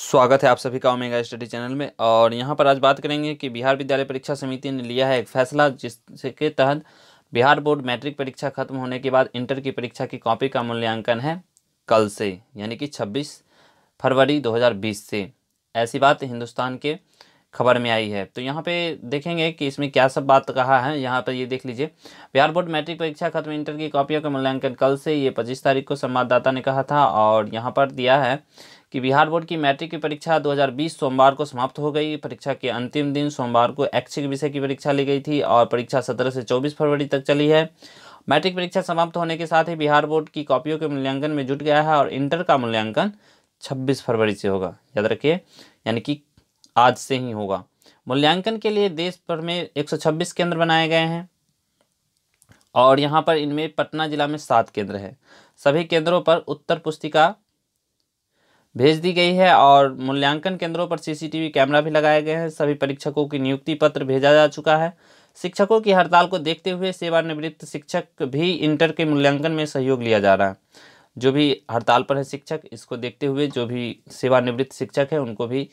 स्वागत है आप सभी का ओमेगा स्टडी चैनल में और यहाँ पर आज बात करेंगे कि बिहार विद्यालय परीक्षा समिति ने लिया है एक फैसला जिसके तहत बिहार बोर्ड मैट्रिक परीक्षा खत्म होने के बाद इंटर की परीक्षा की कॉपी का मूल्यांकन है कल से यानी कि 26 फरवरी 2020 से ऐसी बात हिंदुस्तान के खबर में आई है तो यहाँ पे देखेंगे कि इसमें क्या सब बात कहा है यहाँ पर ये देख लीजिए बिहार बोर्ड मैट्रिक परीक्षा खत्म इंटर की कॉपियों का मूल्यांकन कल से ये 25 तारीख को संवाददाता ने कहा था और यहाँ पर दिया है कि बिहार बोर्ड की मैट्रिक की परीक्षा 2020 सोमवार को समाप्त हो गई परीक्षा के अंतिम दिन सोमवार को ऐच्छिक विषय की परीक्षा ली गई थी और परीक्षा 17 से 24 फरवरी तक चली है मैट्रिक परीक्षा समाप्त होने के साथ ही बिहार बोर्ड की कॉपियों के मूल्यांकन में जुट गया है और इंटर का मूल्यांकन छब्बीस फरवरी से होगा याद रखिए यानी कि आज से ही होगा मूल्यांकन के लिए देश भर में एक केंद्र बनाए गए हैं और यहाँ पर इनमें पटना जिला में सात केंद्र है सभी केंद्रों पर उत्तर पुस्तिका भेज दी गई है और मूल्यांकन केंद्रों पर सीसीटीवी कैमरा भी लगाए गए हैं सभी परीक्षकों की नियुक्ति पत्र भेजा जा चुका है शिक्षकों की हड़ताल को देखते हुए सेवानिवृत्त शिक्षक भी इंटर के मूल्यांकन में सहयोग लिया जा रहा है जो भी हड़ताल पर है शिक्षक इसको देखते हुए जो भी सेवानिवृत्त शिक्षक है उनको भी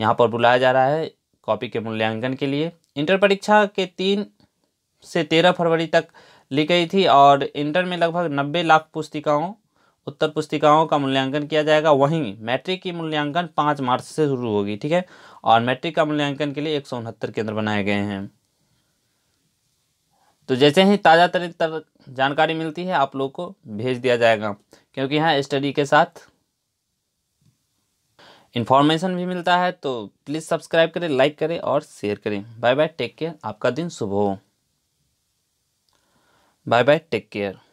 यहाँ पर बुलाया जा रहा है कॉपी के मूल्यांकन के लिए इंटर परीक्षा के तीन से तेरह फरवरी तक ली गई थी और इंटर में लगभग नब्बे लाख पुस्तिकाओं उत्तर पुस्तिकाओं का मूल्यांकन किया जाएगा वहीं मैट्रिक की मूल्यांकन पाँच मार्च से शुरू होगी ठीक है और मैट्रिक का मूल्यांकन के लिए एक केंद्र बनाए गए हैं तो जैसे ही ताज़ा तरीन जानकारी मिलती है आप लोग को भेज दिया जाएगा क्योंकि यहाँ स्टडी के साथ इन्फॉर्मेशन भी मिलता है तो प्लीज़ सब्सक्राइब करें लाइक करें और शेयर करें बाय बाय टेक केयर आपका दिन शुभ हो बाय बाय टेक केयर